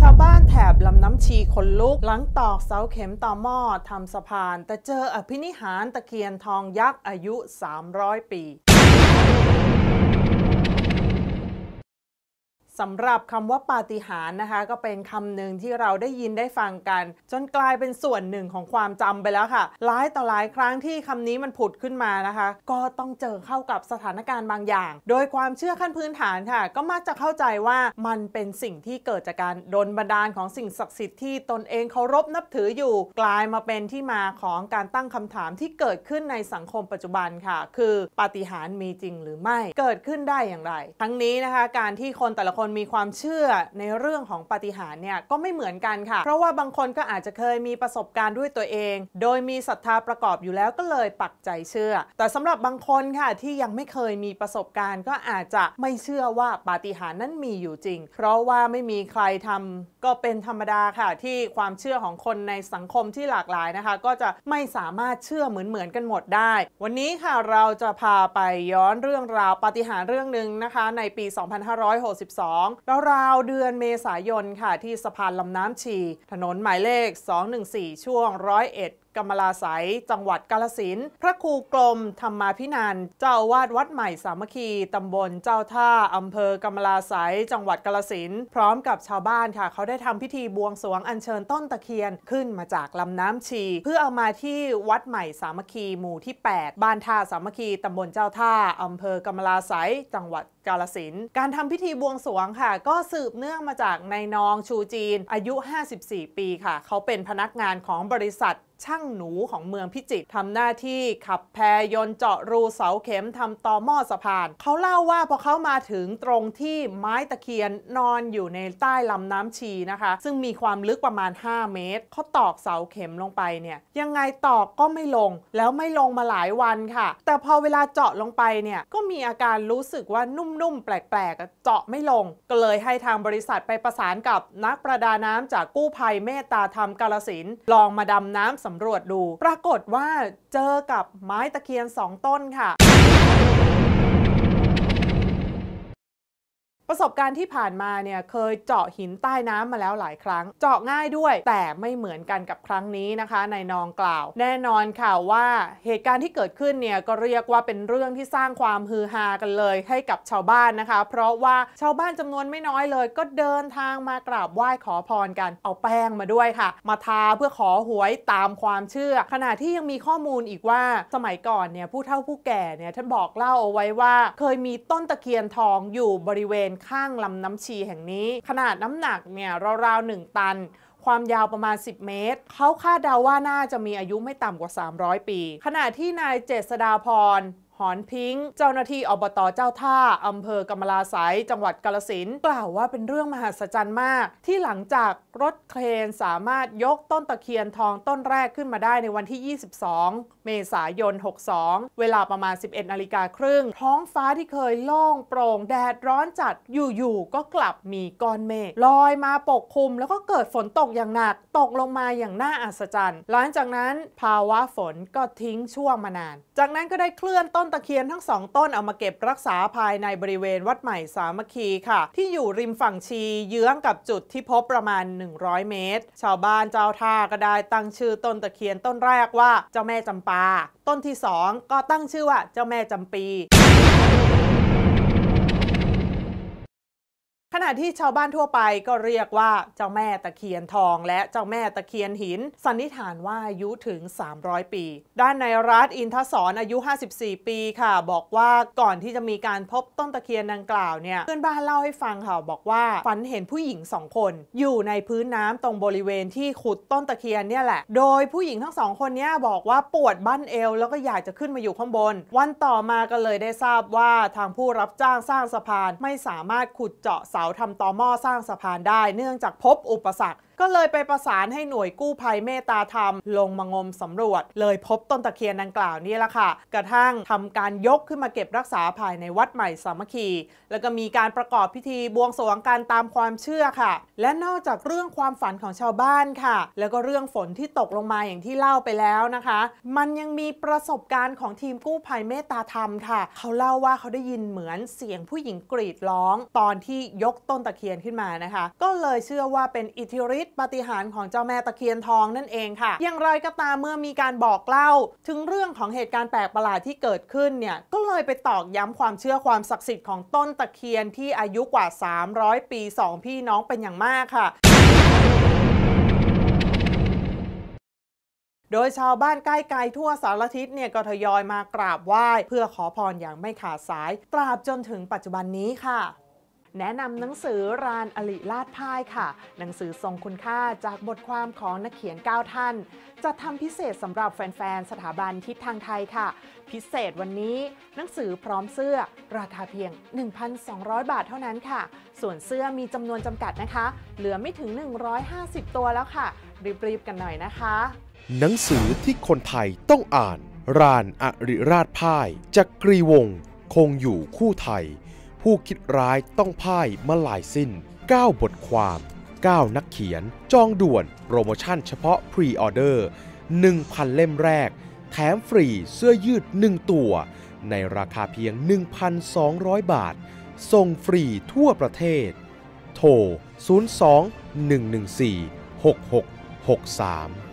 ชาวบ้านแถบลำน้ำชีคนลุกหลังตอกเสาเข็มต่อหม้อทำสะพานแต่เจออภินิหารตะเคียนทองยักษ์อายุ 300 ปีสำหรับคำว่าปาฏิหาริย์นะคะ ก็เป็นคำหนึ่งที่เราได้ยินได้ฟังกัน จนกลายเป็นส่วนหนึ่งของความจำไปแล้วค่ะ หลายต่อหลายครั้งที่คำนี้มันผุดขึ้นมานะคะ ก็ต้องเจอเข้ากับสถานการณ์บางอย่าง โดยความเชื่อขั้นพื้นฐานค่ะ ก็มักจะเข้าใจว่ามันเป็นสิ่งที่เกิดจากการโดนบันดาล ของสิ่งศักดิ์สิทธิ์ที่ตนเองเคารพนับถืออยู่ กลายมาเป็นที่มาของการตั้งคำถามที่เกิดขึ้นในสังคมปัจจุบันค่ะ คือปาฏิหาริย์มีจริงหรือไม่เกิดขึ้นได้อย่างไร ทั้งนี้นะคะ การที่คนแต่ละคนนมีความเชื่อในเรื่องของปาฏิหาริย์เนี่ยก็ไม่เหมือนกันค่ะ เพราะว่าบางคนก็อาจจะเคยมีประสบการณ์ด้วยตัวเอง โดยมีศรัทธาประกอบอยู่แล้วก็เลยปักใจเชื่อ แต่สำหรับบางคนค่ะที่ยังไม่เคยมีประสบการณ์ ก็อาจจะไม่เชื่อว่าปาฏิหาริย์นั้นมีอยู่จริง เพราะว่าไม่มีใครทำ ก็เป็นธรรมดาค่ะ ที่ความเชื่อของคนในสังคมที่หลากหลายนะคะ ก็จะไม่สามารถเชื่อเหมือนๆกันหมดได้ วันนี้ค่ะเราจะพาไปย้อนเรื่องราวปาฏิหาริย์เรื่องหนึ่งนะคะ ในปี 2562 2ราวเดือนเมษายนค่ะที่สะพานลำน้ำชี ถนนหมายเลข 214 ช่วงร้อยเอ็ดกรรมลาสายจังหวัดกาลสินพระครูกลมธรรมาพินันเจ้าวาดวัดใหม่ สามัคคีตำบล เจ้าท่าอำเภอกรรมลาสายจังหวัดกาลสินพร้อมกับชาวบ้านค่ะ เขาได้ทำพิธีบวงสรวงอัญเชิญต้นตะเคียนขึ้นมาจากลำน้ำชี เพื่อเอามาที่วัดใหม่สามัคคีหมู่ที่ 8 บ้านท่าสามัคคีตำบลเจ้าท่าอำเภอกรรมลาสายจังหวัดกาลสินการทำพิธีบวงสรวงค่ะ ก็สืบเนื่องมาจากในน้องชูจีน อายุ 54 ปีค่ะ เขาเป็นพนักงานของบริษัทช่างหนูของเมืองพิจิตรทำหน้าที่ขับแพยนเจาะรูเสาเข็มทำต่อหม้อสะพาน เขาเล่าว่าพอเขามาถึงตรงที่ไม้ตะเคียนนอนอยู่ในใต้ลำน้ำชีนะคะ ซึ่งมีความลึกประมาณ 5 เมตรเขาตอกเสาเข็มลงไปเนี่ย ยังไงตอกก็ไม่ลง แล้วไม่ลงมาหลายวันค่ะ แต่พอเวลาเจาะลงไปเนี่ย ก็มีอาการรู้สึกว่านุ่มๆแปลกๆเจาะไม่ลงก็เลยให้ทางบริษัทไปประสานกับนักประดาน้ำจากกู้ภัยเมตตาธรรมกาลสินลองมาดำน้ำำรวจดูปรากฏว่าเจอกับไม้ตะเคียน 2 ต้นค่ะประสบการณ์ที่ผ่านมาเนี่ยเคยเจาะหินใต้น้ำมาแล้วหลายครั้ง เจาะง่ายด้วย แต่ไม่เหมือนกันกับครั้งนี้นะคะนายนองกล่าว แน่นอนค่ะว่าเหตุการณ์ที่เกิดขึ้นเนี่ยก็เรียกว่าเป็นเรื่องที่สร้างความฮือฮากันเลยให้กับชาวบ้านนะคะ เพราะว่าชาวบ้านจำนวนไม่น้อยเลย ก็เดินทางมากราบไหว้ขอพรกัน เอาแป้งมาด้วยค่ะ มาทาเพื่อขอหวยตามความเชื่อ ขณะที่ยังมีข้อมูลอีกว่าสมัยก่อนเนี่ยผู้เฒ่าผู้แก่เนี่ยท่านบอกเล่าเอาไว้ว่า เคยมีต้นตะเคียนทองอยู่บริเวณข้างลำน้ำชีแห่งนี้ ขนาดน้ำหนักเนี่ย ราวๆหนึ่งตัน ความยาวประมาณ 10 เมตร เขาคาดเดาว่าน่าจะมีอายุไม่ต่ำกว่า 300 ปีขณะที่นายเจษดาพรหอนพิง์เจ้าหน้าที่อบตเจ้าท่า อำเภอกำมะลาสายจังหวัดกาลสินกล่าวว่าเป็นเรื่องมหัศจรรย์มาก ที่หลังจากรถเครนสามารถยกต้นตะเคียนทองต้นแรกขึ้นมาได้ในวันที่ 22 เมษายน 62 เวลาประมาณ 11นาฬิกาครึ่ง ท้องฟ้าที่เคยโล่งโปร่งแดดร้อนจัดอยู่ๆก็กลับมีก้อนเมฆลอยมาปกคลุมแล้วก็เกิดฝนตกอย่างหนักตกลงมาอย่างน่าอัศจรรย์ หลังจากนั้นภาวะฝนก็ทิ้งช่วงมานาน จากนั้นก็ได้เคลื่อนต้นตะเคียนทั้งสองต้นเอามาเก็บรักษาภายในบริเวณวัดใหม่สามัคคีค่ะ ที่อยู่ริมฝั่งชีเยื้องกับจุดที่พบประมาณ 100 เมตร ชาวบ้านเจ้าท่าก็ได้ตั้งชื่อต้นตะเคียนต้นแรกว่าเจ้าแม่จำปาต้นที่สองก็ตั้งชื่อว่าเจ้าแม่จำปีขณะที่ชาวบ้านทั่วไปก็เรียกว่าเจ้าแม่ตะเคียนทอง และเจ้าแม่ตะเคียนหินสันนิษฐานว่าอายุถึง 300 ปี ด้านในรัฐอินทศรอายุ 54 ปีค่ะบอกว่าก่อนที่จะมีการพบต้นตะเคียนดังกล่าวเนี่ยเพื่อนบ้านเล่าให้ฟังค่ะบอกว่าฝันเห็นผู้หญิงสองคน อยู่ในพื้นน้ำตรงบริเวณที่ขุดต้นตะเคียนเนี่ยแหละ โดยผู้หญิงทั้งสองคนเนี่ย บอกว่าปวดบั้นเอวแล้วก็อยากจะขึ้นมาอยู่ข้างบน วันต่อมาก็เลยได้ทราบว่า ทางผู้รับจ้างสร้างสะพานไม่สามารถขุดเจาะเสาทำต่อหม้อสร้างสะพานได้เนื่องจากพบอุปสรรคก็เลยไปประสานให้หน่วยกู้ภัยเมตตาธรรม ลงมางมสำรวจ เลยพบต้นตะเคียนดังกล่าวนี่แหละค่ะ กระทั่งทำการยกขึ้นมาเก็บรักษาภายในวัดใหม่สามัคคีแล้วก็มีการประกอบพิธีบวงสรวงการตามความเชื่อค่ะ และนอกจากเรื่องความฝันของชาวบ้านค่ะ แล้วก็เรื่องฝนที่ตกลงมาอย่างที่เล่าไปแล้วนะคะ มันยังมีประสบการณ์ของทีมกู้ภัยเมตตาธรรมค่ะ เขาเล่าว่าเขาได้ยินเหมือนเสียงผู้หญิงกรีดร้อง ตอนที่ยกต้นตะเคียนขึ้นมานะคะ ก็เลยเชื่อว่าเป็นอิทธิฤทธปาฏิหาริย์ของเจ้าแม่ตะเคียนทองนั่นเองค่ะ อย่างไรก็ตามเมื่อมีการบอกเล่า ถึงเรื่องของเหตุการณ์แปลกประหลาดที่เกิดขึ้นเนี่ย ก็เลยไปตอกย้ำความเชื่อความศักดิ์สิทธิ์ของต้นตะเคียนที่อายุกว่า 300 ปี 2 พี่น้องเป็นอย่างมากค่ะ โดยชาวบ้านใกล้ไกลทั่วสารทิศเนี่ย ก็ทยอยมากราบไหว้เพื่อขอพรอย่างไม่ขาดสายตราบจนถึงปัจจุบันนี้ค่ะแนะนำหนังสือรานอลิลาดพ่ายค่ะ หนังสือทรงคุณค่าจากบทความของนักเขียน9ท่าน จะทำพิเศษสำหรับแฟนๆสถาบันทิศทางไทยค่ะ พิเศษวันนี้หนังสือพร้อมเสื้อราคาเพียง 1,200 บาทเท่านั้นค่ะ ส่วนเสื้อมีจำนวนจำกัดนะคะ เหลือไม่ถึง 150 ตัวแล้วค่ะรีบๆกันหน่อยนะคะ หนังสือที่คนไทยต้องอ่าน รานอริราชพ่ายจากกรีวงคงอยู่คู่ไทยผู้คิดร้ายต้องพ่ายมาหลายสิ้น 9 บทความ 9 นักเขียนจองด่วนโปรโมชั่นเฉพาะพรีออเดอร์ 1,000 เล่มแรก แถมฟรีเสื้อยืด 1 ตัว ในราคาเพียง 1,200 บาทส่งฟรีทั่วประเทศ โทร02 114 6663